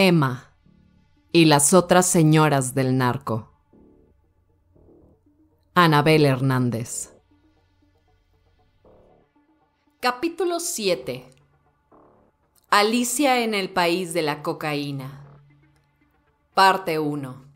Emma y las otras señoras del narco. Anabel Hernández. Capítulo 7. Alicia en el país de la cocaína. Parte 1.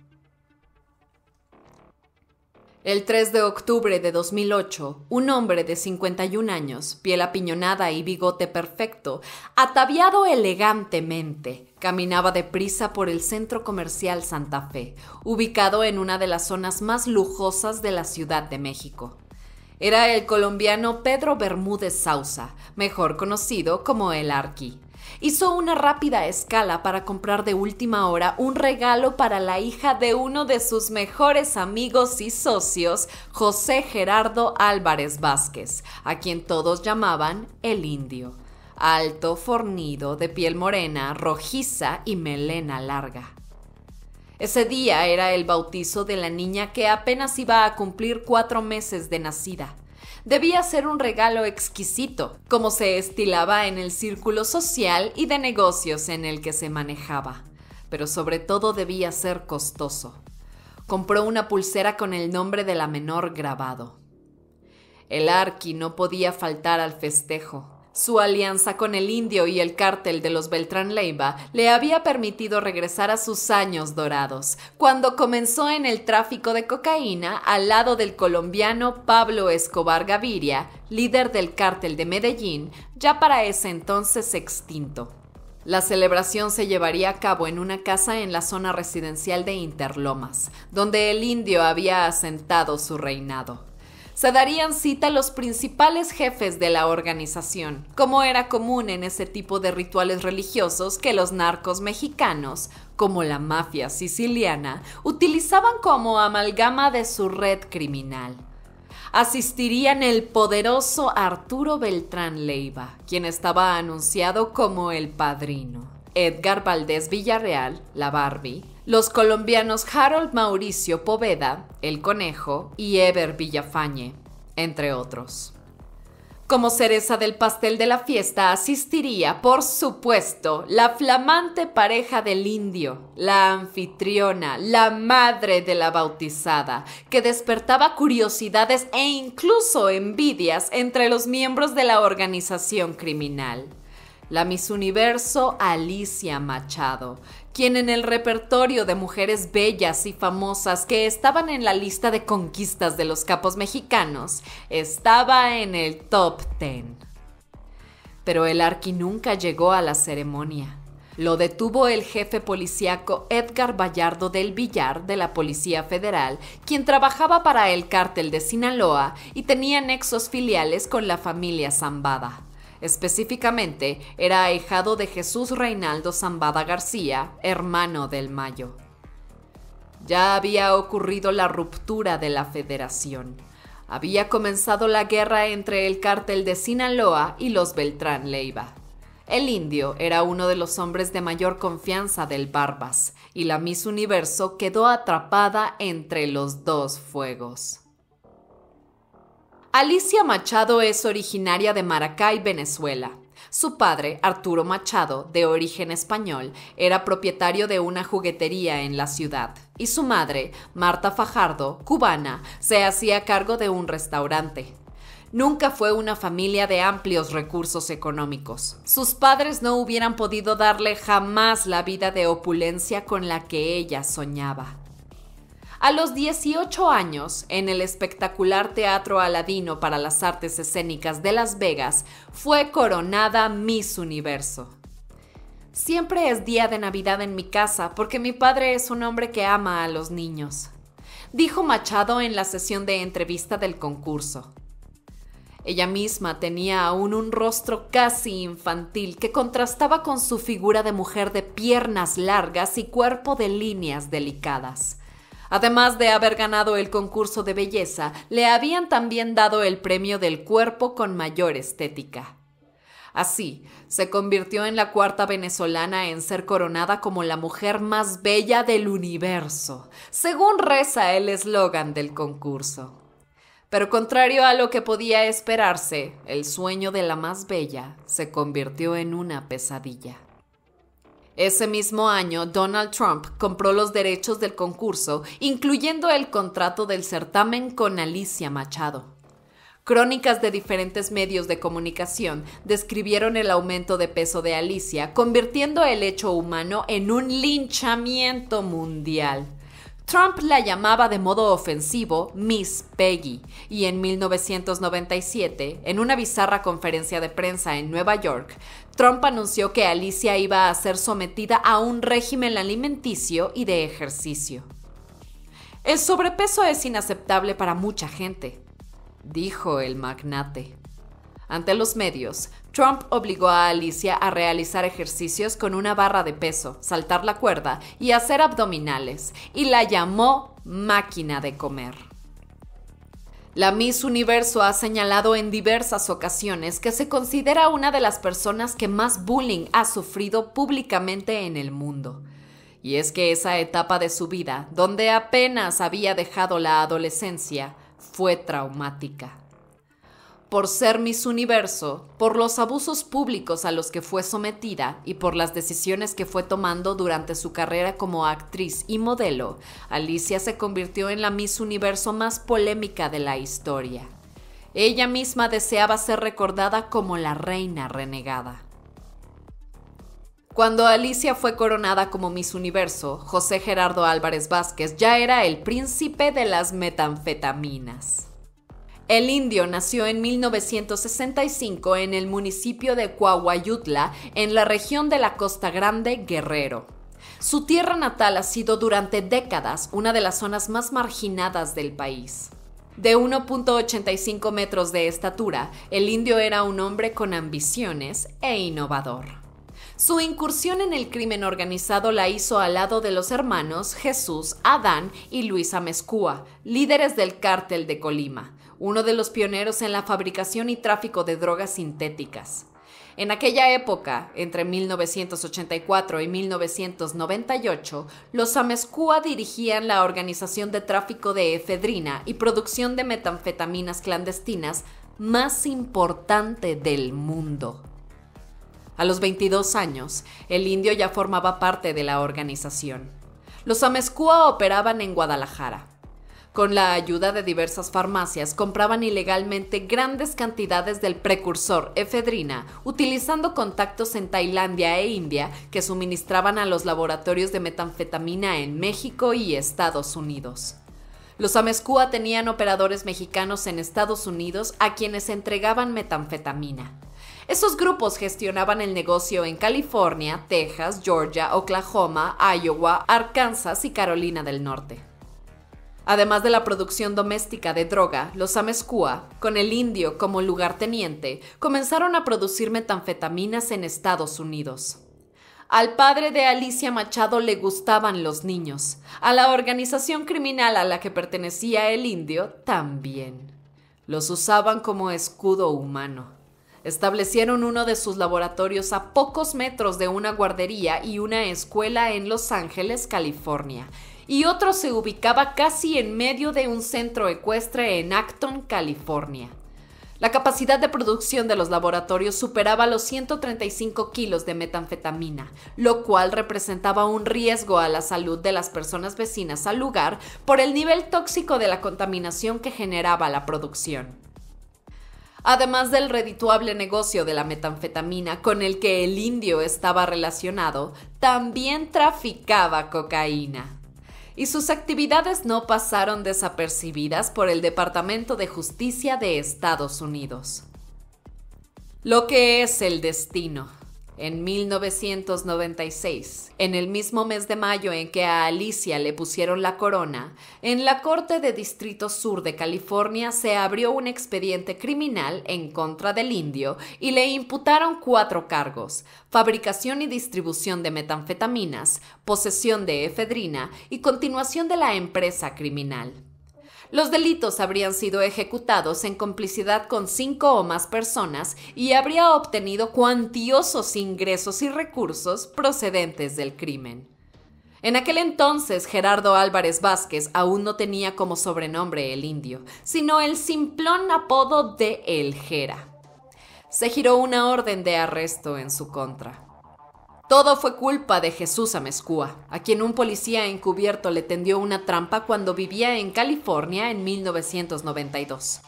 El 3 de octubre de 2008, un hombre de 51 años, piel apiñonada y bigote perfecto, ataviado elegantemente, caminaba deprisa por el centro comercial Santa Fe, ubicado en una de las zonas más lujosas de la Ciudad de México. Era el colombiano Pedro Bermúdez Sauza, mejor conocido como el Arqui hizo una rápida escala para comprar de última hora un regalo para la hija de uno de sus mejores amigos y socios, José Gerardo Álvarez Vázquez, a quien todos llamaban el indio. Alto, fornido, de piel morena, rojiza y melena larga. Ese día era el bautizo de la niña que apenas iba a cumplir cuatro meses de nacida debía ser un regalo exquisito, como se estilaba en el círculo social y de negocios en el que se manejaba, pero sobre todo debía ser costoso. Compró una pulsera con el nombre de la menor grabado. El arqui no podía faltar al festejo, su alianza con el indio y el cártel de los Beltrán Leiva le había permitido regresar a sus años dorados, cuando comenzó en el tráfico de cocaína al lado del colombiano Pablo Escobar Gaviria, líder del cártel de Medellín, ya para ese entonces extinto. La celebración se llevaría a cabo en una casa en la zona residencial de Interlomas, donde el indio había asentado su reinado se darían cita los principales jefes de la organización, como era común en ese tipo de rituales religiosos que los narcos mexicanos, como la mafia siciliana, utilizaban como amalgama de su red criminal asistirían el poderoso Arturo Beltrán Leiva, quien estaba anunciado como el padrino. Edgar Valdés Villarreal, la Barbie, los colombianos Harold Mauricio Poveda, el Conejo, y Ever Villafañe, entre otros. Como cereza del pastel de la fiesta asistiría, por supuesto, la flamante pareja del indio, la anfitriona, la madre de la bautizada, que despertaba curiosidades e incluso envidias entre los miembros de la organización criminal la Miss Universo Alicia Machado, quien en el repertorio de mujeres bellas y famosas que estaban en la lista de conquistas de los capos mexicanos, estaba en el top 10. Pero el Arqui nunca llegó a la ceremonia. Lo detuvo el jefe policíaco Edgar Vallardo del Villar de la Policía Federal, quien trabajaba para el cártel de Sinaloa y tenía nexos filiales con la familia Zambada. Específicamente, era ahijado de Jesús Reinaldo Zambada García, hermano del Mayo. Ya había ocurrido la ruptura de la federación. Había comenzado la guerra entre el cártel de Sinaloa y los Beltrán Leiva. El indio era uno de los hombres de mayor confianza del Barbas, y la Miss Universo quedó atrapada entre los dos fuegos. Alicia Machado es originaria de Maracay, Venezuela. Su padre, Arturo Machado, de origen español, era propietario de una juguetería en la ciudad, y su madre, Marta Fajardo, cubana, se hacía cargo de un restaurante. Nunca fue una familia de amplios recursos económicos. Sus padres no hubieran podido darle jamás la vida de opulencia con la que ella soñaba. A los 18 años, en el espectacular Teatro Aladino para las Artes Escénicas de Las Vegas, fue coronada Miss Universo. Siempre es día de Navidad en mi casa porque mi padre es un hombre que ama a los niños, dijo Machado en la sesión de entrevista del concurso. Ella misma tenía aún un rostro casi infantil que contrastaba con su figura de mujer de piernas largas y cuerpo de líneas delicadas. Además de haber ganado el concurso de belleza, le habían también dado el premio del cuerpo con mayor estética. Así, se convirtió en la cuarta venezolana en ser coronada como la mujer más bella del universo, según reza el eslogan del concurso. Pero contrario a lo que podía esperarse, el sueño de la más bella se convirtió en una pesadilla. Ese mismo año, Donald Trump compró los derechos del concurso, incluyendo el contrato del certamen con Alicia Machado. Crónicas de diferentes medios de comunicación describieron el aumento de peso de Alicia, convirtiendo el hecho humano en un linchamiento mundial. Trump la llamaba de modo ofensivo Miss Peggy y en 1997, en una bizarra conferencia de prensa en Nueva York, Trump anunció que Alicia iba a ser sometida a un régimen alimenticio y de ejercicio. El sobrepeso es inaceptable para mucha gente, dijo el magnate. Ante los medios, Trump obligó a Alicia a realizar ejercicios con una barra de peso, saltar la cuerda y hacer abdominales, y la llamó máquina de comer. La Miss Universo ha señalado en diversas ocasiones que se considera una de las personas que más bullying ha sufrido públicamente en el mundo. Y es que esa etapa de su vida, donde apenas había dejado la adolescencia, fue traumática por ser Miss Universo, por los abusos públicos a los que fue sometida y por las decisiones que fue tomando durante su carrera como actriz y modelo, Alicia se convirtió en la Miss Universo más polémica de la historia. Ella misma deseaba ser recordada como la reina renegada. Cuando Alicia fue coronada como Miss Universo, José Gerardo Álvarez Vázquez ya era el príncipe de las metanfetaminas. El indio nació en 1965 en el municipio de Coahuayutla, en la región de la Costa Grande, Guerrero. Su tierra natal ha sido durante décadas una de las zonas más marginadas del país. De 1.85 metros de estatura, el indio era un hombre con ambiciones e innovador. Su incursión en el crimen organizado la hizo al lado de los hermanos Jesús, Adán y Luis Amezcúa, líderes del cártel de Colima, uno de los pioneros en la fabricación y tráfico de drogas sintéticas. En aquella época, entre 1984 y 1998, los amezcúa dirigían la organización de tráfico de efedrina y producción de metanfetaminas clandestinas más importante del mundo. A los 22 años, el indio ya formaba parte de la organización. Los amezcúa operaban en Guadalajara, con la ayuda de diversas farmacias, compraban ilegalmente grandes cantidades del precursor efedrina, utilizando contactos en Tailandia e India que suministraban a los laboratorios de metanfetamina en México y Estados Unidos. Los Amezcua tenían operadores mexicanos en Estados Unidos a quienes entregaban metanfetamina. Esos grupos gestionaban el negocio en California, Texas, Georgia, Oklahoma, Iowa, Arkansas y Carolina del Norte. Además de la producción doméstica de droga, los Amescua, con el indio como lugarteniente, comenzaron a producir metanfetaminas en Estados Unidos. Al padre de Alicia Machado le gustaban los niños, a la organización criminal a la que pertenecía el indio también. Los usaban como escudo humano. Establecieron uno de sus laboratorios a pocos metros de una guardería y una escuela en Los Ángeles, California, y otro se ubicaba casi en medio de un centro ecuestre en Acton, California. La capacidad de producción de los laboratorios superaba los 135 kilos de metanfetamina, lo cual representaba un riesgo a la salud de las personas vecinas al lugar por el nivel tóxico de la contaminación que generaba la producción. Además del redituable negocio de la metanfetamina con el que el indio estaba relacionado, también traficaba cocaína y sus actividades no pasaron desapercibidas por el Departamento de Justicia de Estados Unidos. Lo que es el destino en 1996, en el mismo mes de mayo en que a Alicia le pusieron la corona, en la Corte de Distrito Sur de California se abrió un expediente criminal en contra del indio y le imputaron cuatro cargos, fabricación y distribución de metanfetaminas, posesión de efedrina y continuación de la empresa criminal. Los delitos habrían sido ejecutados en complicidad con cinco o más personas y habría obtenido cuantiosos ingresos y recursos procedentes del crimen. En aquel entonces Gerardo Álvarez Vázquez aún no tenía como sobrenombre el indio, sino el simplón apodo de El Jera. Se giró una orden de arresto en su contra. Todo fue culpa de Jesús Amezcua, a quien un policía encubierto le tendió una trampa cuando vivía en California en 1992.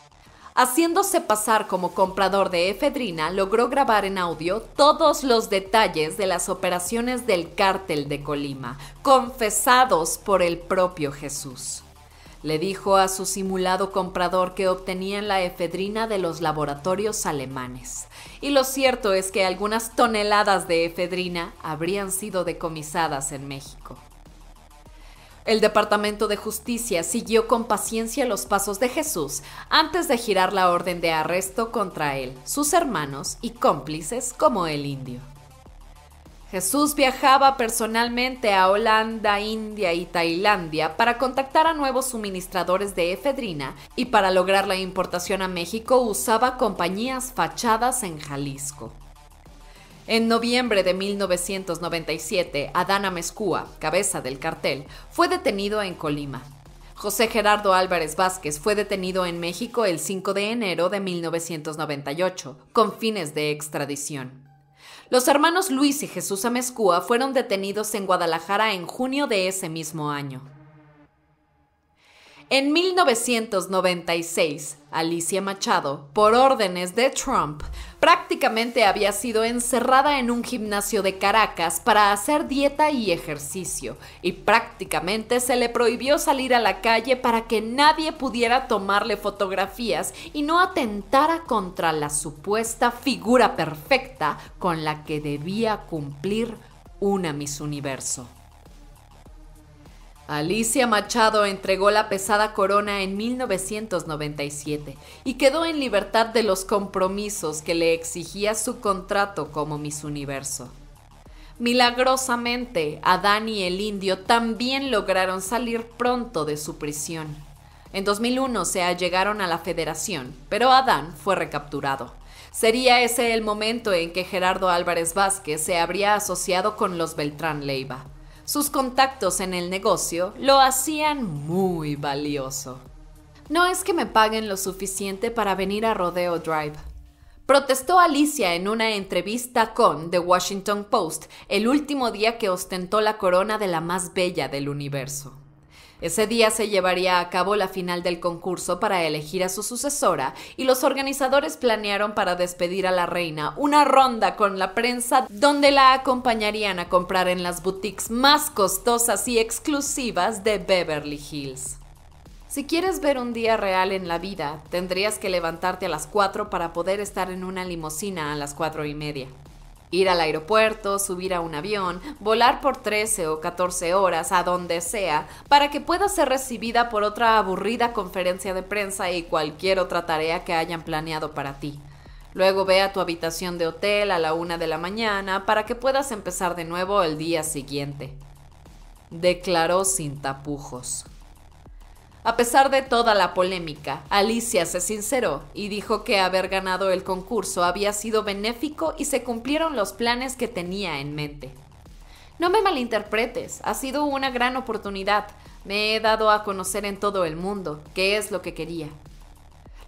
Haciéndose pasar como comprador de efedrina, logró grabar en audio todos los detalles de las operaciones del cártel de Colima, confesados por el propio Jesús le dijo a su simulado comprador que obtenían la efedrina de los laboratorios alemanes. Y lo cierto es que algunas toneladas de efedrina habrían sido decomisadas en México. El Departamento de Justicia siguió con paciencia los pasos de Jesús antes de girar la orden de arresto contra él, sus hermanos y cómplices como el indio. Jesús viajaba personalmente a Holanda, India y Tailandia para contactar a nuevos suministradores de efedrina y para lograr la importación a México usaba compañías fachadas en Jalisco. En noviembre de 1997, Adana Mezcua, cabeza del cartel, fue detenido en Colima. José Gerardo Álvarez Vázquez fue detenido en México el 5 de enero de 1998, con fines de extradición. Los hermanos Luis y Jesús Amezcúa fueron detenidos en Guadalajara en junio de ese mismo año. En 1996, Alicia Machado, por órdenes de Trump, prácticamente había sido encerrada en un gimnasio de Caracas para hacer dieta y ejercicio, y prácticamente se le prohibió salir a la calle para que nadie pudiera tomarle fotografías y no atentara contra la supuesta figura perfecta con la que debía cumplir una Miss Universo. Alicia Machado entregó la pesada corona en 1997 y quedó en libertad de los compromisos que le exigía su contrato como Miss Universo. Milagrosamente, Adán y el indio también lograron salir pronto de su prisión. En 2001 se allegaron a la federación, pero Adán fue recapturado. Sería ese el momento en que Gerardo Álvarez Vázquez se habría asociado con los Beltrán Leiva sus contactos en el negocio lo hacían muy valioso. No es que me paguen lo suficiente para venir a Rodeo Drive, protestó Alicia en una entrevista con The Washington Post el último día que ostentó la corona de la más bella del universo. Ese día se llevaría a cabo la final del concurso para elegir a su sucesora y los organizadores planearon para despedir a la reina una ronda con la prensa donde la acompañarían a comprar en las boutiques más costosas y exclusivas de Beverly Hills. Si quieres ver un día real en la vida, tendrías que levantarte a las 4 para poder estar en una limusina a las 4 y media. Ir al aeropuerto, subir a un avión, volar por 13 o 14 horas a donde sea, para que pueda ser recibida por otra aburrida conferencia de prensa y cualquier otra tarea que hayan planeado para ti. Luego ve a tu habitación de hotel a la una de la mañana para que puedas empezar de nuevo el día siguiente. Declaró sin tapujos. A pesar de toda la polémica, Alicia se sinceró y dijo que haber ganado el concurso había sido benéfico y se cumplieron los planes que tenía en mente. No me malinterpretes, ha sido una gran oportunidad. Me he dado a conocer en todo el mundo, que es lo que quería.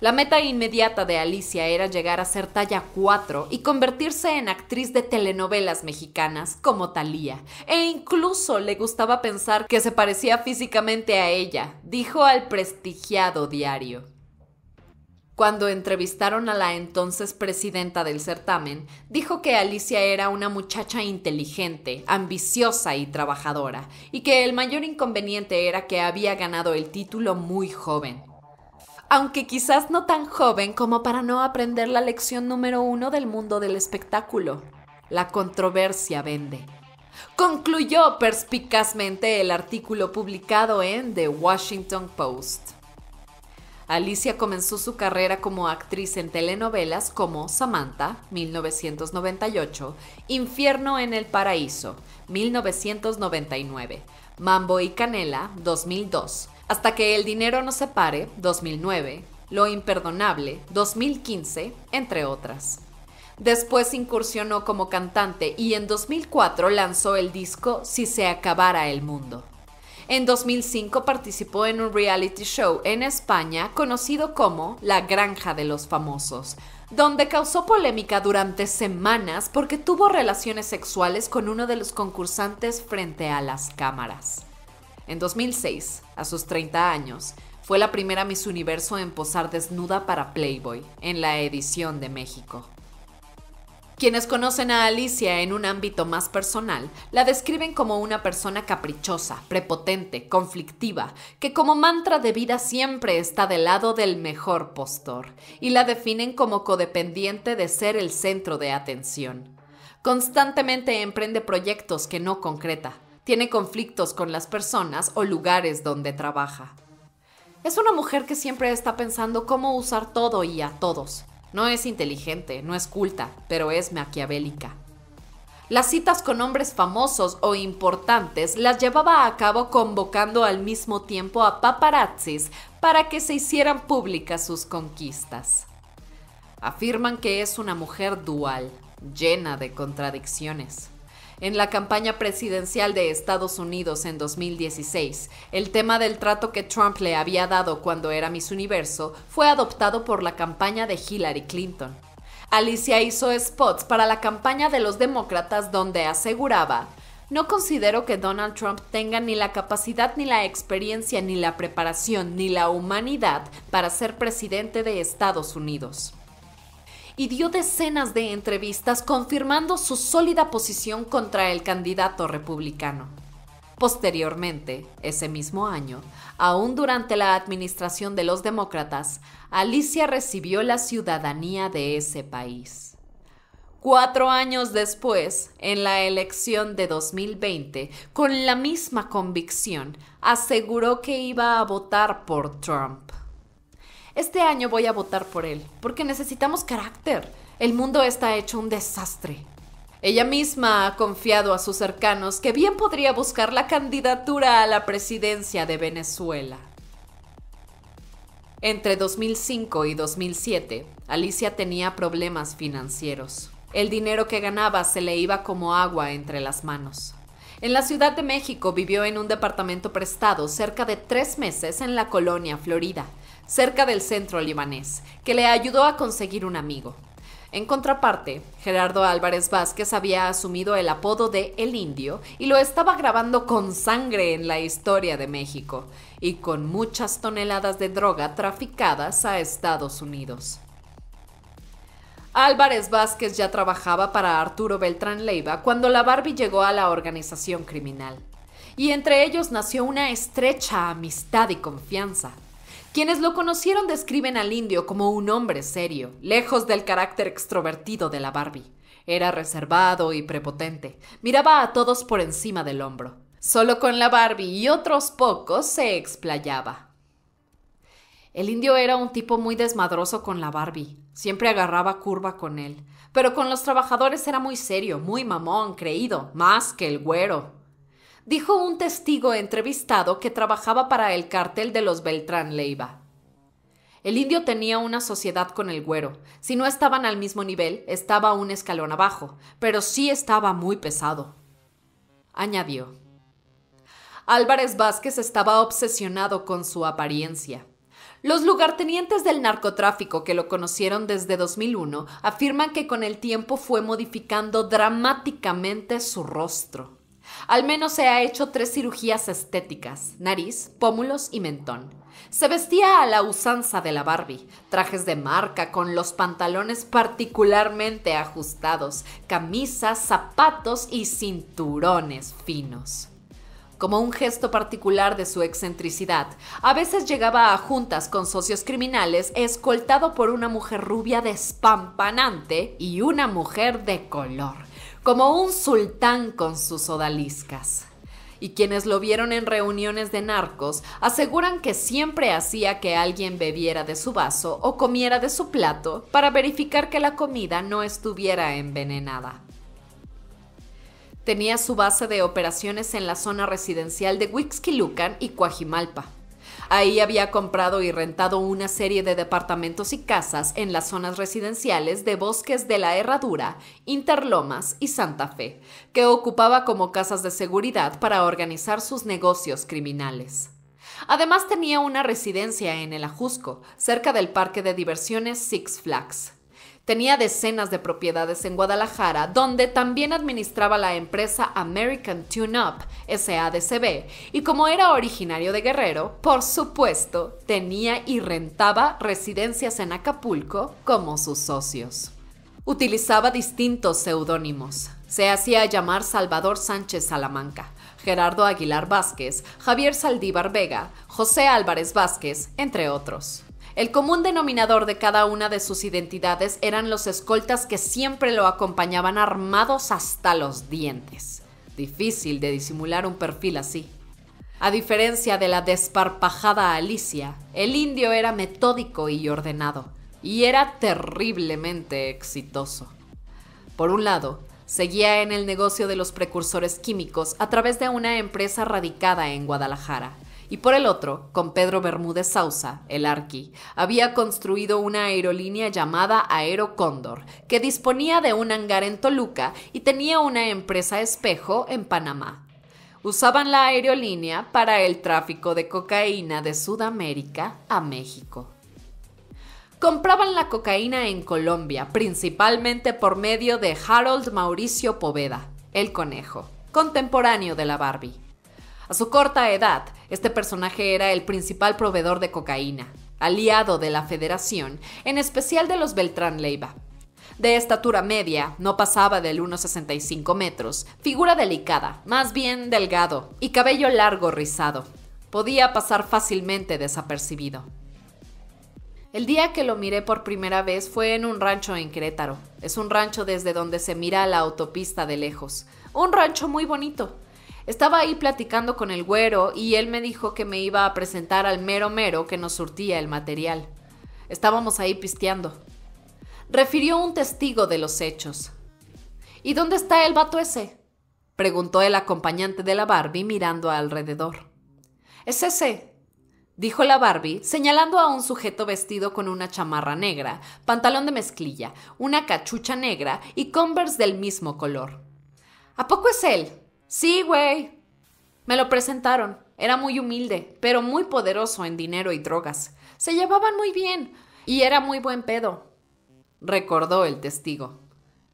La meta inmediata de Alicia era llegar a ser talla 4 y convertirse en actriz de telenovelas mexicanas como Thalía, e incluso le gustaba pensar que se parecía físicamente a ella, dijo al prestigiado diario. Cuando entrevistaron a la entonces presidenta del certamen, dijo que Alicia era una muchacha inteligente, ambiciosa y trabajadora, y que el mayor inconveniente era que había ganado el título muy joven aunque quizás no tan joven como para no aprender la lección número uno del mundo del espectáculo. La controversia vende. Concluyó perspicazmente el artículo publicado en The Washington Post. Alicia comenzó su carrera como actriz en telenovelas como Samantha, 1998, Infierno en el Paraíso, 1999, Mambo y Canela, 2002, hasta que el dinero No Se Pare, 2009, Lo Imperdonable, 2015, entre otras. Después incursionó como cantante y en 2004 lanzó el disco Si se acabara el mundo. En 2005 participó en un reality show en España conocido como La Granja de los Famosos, donde causó polémica durante semanas porque tuvo relaciones sexuales con uno de los concursantes frente a las cámaras. En 2006, a sus 30 años, fue la primera Miss Universo en posar desnuda para Playboy, en la edición de México. Quienes conocen a Alicia en un ámbito más personal, la describen como una persona caprichosa, prepotente, conflictiva, que como mantra de vida siempre está del lado del mejor postor, y la definen como codependiente de ser el centro de atención. Constantemente emprende proyectos que no concreta, tiene conflictos con las personas o lugares donde trabaja. Es una mujer que siempre está pensando cómo usar todo y a todos. No es inteligente, no es culta, pero es maquiavélica. Las citas con hombres famosos o importantes las llevaba a cabo convocando al mismo tiempo a paparazzis para que se hicieran públicas sus conquistas. Afirman que es una mujer dual, llena de contradicciones en la campaña presidencial de Estados Unidos en 2016. El tema del trato que Trump le había dado cuando era Miss Universo fue adoptado por la campaña de Hillary Clinton. Alicia hizo spots para la campaña de los demócratas donde aseguraba, no considero que Donald Trump tenga ni la capacidad, ni la experiencia, ni la preparación, ni la humanidad para ser presidente de Estados Unidos y dio decenas de entrevistas confirmando su sólida posición contra el candidato republicano. Posteriormente, ese mismo año, aún durante la administración de los demócratas, Alicia recibió la ciudadanía de ese país. Cuatro años después, en la elección de 2020, con la misma convicción, aseguró que iba a votar por Trump. Este año voy a votar por él, porque necesitamos carácter. El mundo está hecho un desastre. Ella misma ha confiado a sus cercanos que bien podría buscar la candidatura a la presidencia de Venezuela. Entre 2005 y 2007, Alicia tenía problemas financieros. El dinero que ganaba se le iba como agua entre las manos. En la Ciudad de México vivió en un departamento prestado cerca de tres meses en la colonia Florida, cerca del centro libanés, que le ayudó a conseguir un amigo. En contraparte, Gerardo Álvarez Vázquez había asumido el apodo de El Indio y lo estaba grabando con sangre en la historia de México y con muchas toneladas de droga traficadas a Estados Unidos. Álvarez Vázquez ya trabajaba para Arturo Beltrán Leiva cuando la Barbie llegó a la organización criminal. Y entre ellos nació una estrecha amistad y confianza. Quienes lo conocieron describen al indio como un hombre serio, lejos del carácter extrovertido de la Barbie. Era reservado y prepotente, miraba a todos por encima del hombro. Solo con la Barbie y otros pocos se explayaba. El indio era un tipo muy desmadroso con la Barbie, siempre agarraba curva con él, pero con los trabajadores era muy serio, muy mamón, creído, más que el güero dijo un testigo entrevistado que trabajaba para el cartel de los Beltrán Leiva. El indio tenía una sociedad con el güero. Si no estaban al mismo nivel, estaba un escalón abajo, pero sí estaba muy pesado. Añadió. Álvarez Vázquez estaba obsesionado con su apariencia. Los lugartenientes del narcotráfico que lo conocieron desde 2001 afirman que con el tiempo fue modificando dramáticamente su rostro. Al menos se ha hecho tres cirugías estéticas, nariz, pómulos y mentón. Se vestía a la usanza de la Barbie, trajes de marca con los pantalones particularmente ajustados, camisas, zapatos y cinturones finos. Como un gesto particular de su excentricidad, a veces llegaba a juntas con socios criminales escoltado por una mujer rubia despampanante y una mujer de color como un sultán con sus odaliscas. Y quienes lo vieron en reuniones de narcos aseguran que siempre hacía que alguien bebiera de su vaso o comiera de su plato para verificar que la comida no estuviera envenenada. Tenía su base de operaciones en la zona residencial de Huixquilucan y Coajimalpa. Ahí había comprado y rentado una serie de departamentos y casas en las zonas residenciales de Bosques de la Herradura, Interlomas y Santa Fe, que ocupaba como casas de seguridad para organizar sus negocios criminales. Además tenía una residencia en el Ajusco, cerca del parque de diversiones Six Flags. Tenía decenas de propiedades en Guadalajara, donde también administraba la empresa American Tune Up, SADCB, y como era originario de Guerrero, por supuesto, tenía y rentaba residencias en Acapulco como sus socios. Utilizaba distintos seudónimos. Se hacía llamar Salvador Sánchez Salamanca, Gerardo Aguilar Vázquez, Javier Saldívar Vega, José Álvarez Vázquez, entre otros. El común denominador de cada una de sus identidades eran los escoltas que siempre lo acompañaban armados hasta los dientes. Difícil de disimular un perfil así. A diferencia de la desparpajada Alicia, el indio era metódico y ordenado, y era terriblemente exitoso. Por un lado, seguía en el negocio de los precursores químicos a través de una empresa radicada en Guadalajara, y por el otro, con Pedro Bermúdez Sausa, el Arqui, había construido una aerolínea llamada Aero Cóndor, que disponía de un hangar en Toluca y tenía una empresa espejo en Panamá. Usaban la aerolínea para el tráfico de cocaína de Sudamérica a México. Compraban la cocaína en Colombia, principalmente por medio de Harold Mauricio Poveda, el conejo, contemporáneo de la Barbie. A su corta edad, este personaje era el principal proveedor de cocaína, aliado de la Federación, en especial de los Beltrán Leiva. De estatura media, no pasaba del 1,65 metros, figura delicada, más bien delgado, y cabello largo rizado. Podía pasar fácilmente desapercibido. El día que lo miré por primera vez fue en un rancho en Querétaro. Es un rancho desde donde se mira la autopista de lejos. Un rancho muy bonito, estaba ahí platicando con el güero y él me dijo que me iba a presentar al mero mero que nos surtía el material. Estábamos ahí pisteando. Refirió un testigo de los hechos. ¿Y dónde está el vato ese? preguntó el acompañante de la Barbie mirando alrededor. Es ese, dijo la Barbie, señalando a un sujeto vestido con una chamarra negra, pantalón de mezclilla, una cachucha negra y converse del mismo color. ¿A poco es él? Sí, güey. Me lo presentaron. Era muy humilde, pero muy poderoso en dinero y drogas. Se llevaban muy bien y era muy buen pedo, recordó el testigo.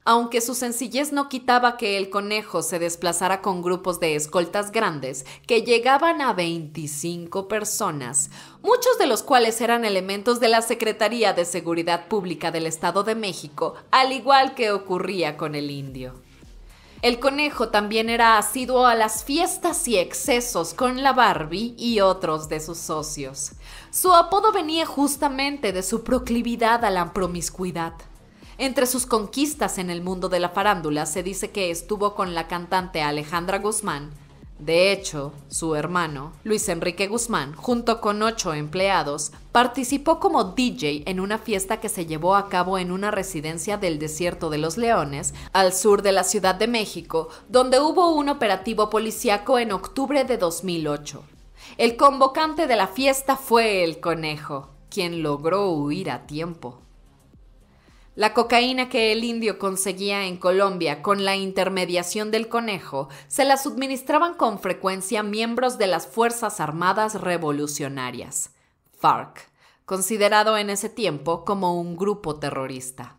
Aunque su sencillez no quitaba que el conejo se desplazara con grupos de escoltas grandes que llegaban a 25 personas, muchos de los cuales eran elementos de la Secretaría de Seguridad Pública del Estado de México, al igual que ocurría con el indio. El conejo también era asiduo a las fiestas y excesos con la Barbie y otros de sus socios. Su apodo venía justamente de su proclividad a la promiscuidad. Entre sus conquistas en el mundo de la farándula se dice que estuvo con la cantante Alejandra Guzmán, de hecho, su hermano, Luis Enrique Guzmán, junto con ocho empleados, participó como DJ en una fiesta que se llevó a cabo en una residencia del Desierto de los Leones, al sur de la Ciudad de México, donde hubo un operativo policíaco en octubre de 2008. El convocante de la fiesta fue el conejo, quien logró huir a tiempo. La cocaína que el indio conseguía en Colombia con la intermediación del conejo se la suministraban con frecuencia miembros de las Fuerzas Armadas Revolucionarias, FARC, considerado en ese tiempo como un grupo terrorista.